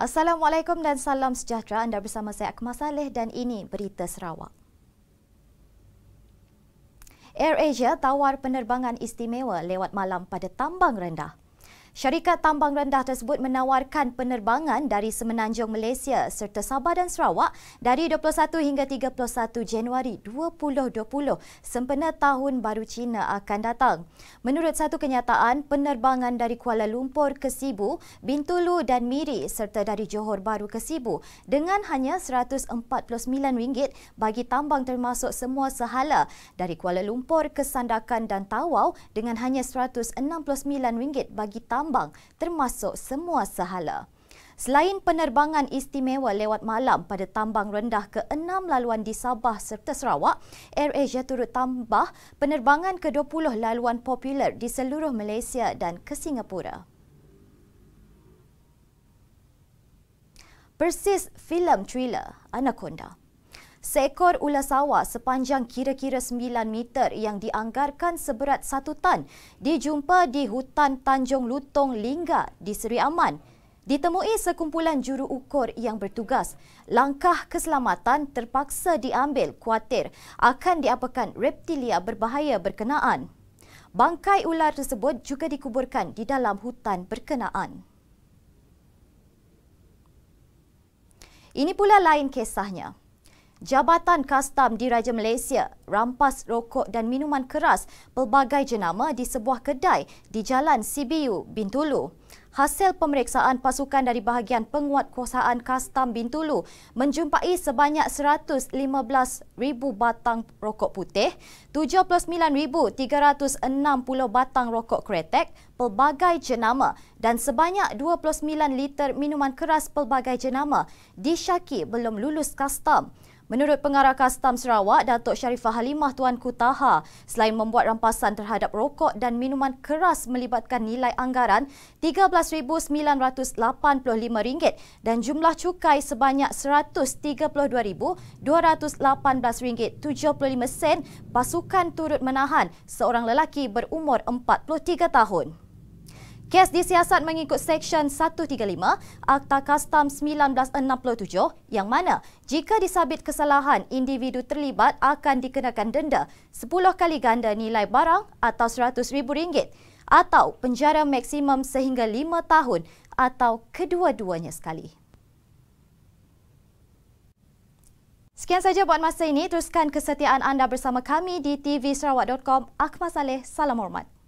Assalamualaikum dan salam sejahtera. Anda bersama saya Akmal Saleh dan ini Berita Sarawak. AirAsia tawar penerbangan istimewa lewat malam pada tambang rendah. Syarikat tambang rendah tersebut menawarkan penerbangan dari Semenanjung Malaysia serta Sabah dan Sarawak dari 21 hingga 31 Januari 2020 sempena Tahun Baru Cina akan datang. Menurut satu kenyataan, penerbangan dari Kuala Lumpur ke Sibu, Bintulu dan Miri serta dari Johor Baru ke Sibu dengan hanya RM149 bagi tambang termasuk semua sehala dari Kuala Lumpur ke Sandakan dan Tawau dengan hanya RM169 bagi tambang tambang termasuk semua sahala. Selain penerbangan istimewa lewat malam pada tambang rendah ke-6 laluan di Sabah serta Sarawak, Air Asia turut tambah penerbangan ke-20 laluan popular di seluruh Malaysia dan ke Singapura. Persis filem thriller Anaconda Seekor ular sawah sepanjang kira-kira 9 meter yang dianggarkan seberat 1 tan dijumpa di hutan Tanjung Lutong Lingga di Seri Aman. Ditemui sekumpulan juru ukur yang bertugas, langkah keselamatan terpaksa diambil kuatir akan diapakan reptilia berbahaya berkenaan. Bangkai ular tersebut juga dikuburkan di dalam hutan berkenaan. Ini pula lain kisahnya. Jabatan Kastam di Raja Malaysia rampas rokok dan minuman keras pelbagai jenama di sebuah kedai di Jalan Sibiu, Bintulu. Hasil pemeriksaan pasukan dari bahagian penguatkuasaan Kastam Bintulu menjumpai sebanyak 115,000 batang rokok putih, 79,360 batang rokok kretek pelbagai jenama dan sebanyak 29 liter minuman keras pelbagai jenama disyaki belum lulus kastam. Menurut pengarah Kastam Sarawak, Datuk Sharifah Halimah Tuan Kutaha, selain membuat rampasan terhadap rokok dan minuman keras melibatkan nilai anggaran RM13,985 dan jumlah cukai sebanyak RM132,218.75, pasukan turut menahan seorang lelaki berumur 43 tahun. Kes disiasat mengikut Seksyen 135 Akta Kastam 1967 yang mana jika disabit kesalahan individu terlibat akan dikenakan denda 10 kali ganda nilai barang atau rm ringgit atau penjara maksimum sehingga 5 tahun atau kedua-duanya sekali. Sekian saja buat masa ini. Teruskan kesetiaan anda bersama kami di tvserawak.com. Akmal Saleh, salam hormat.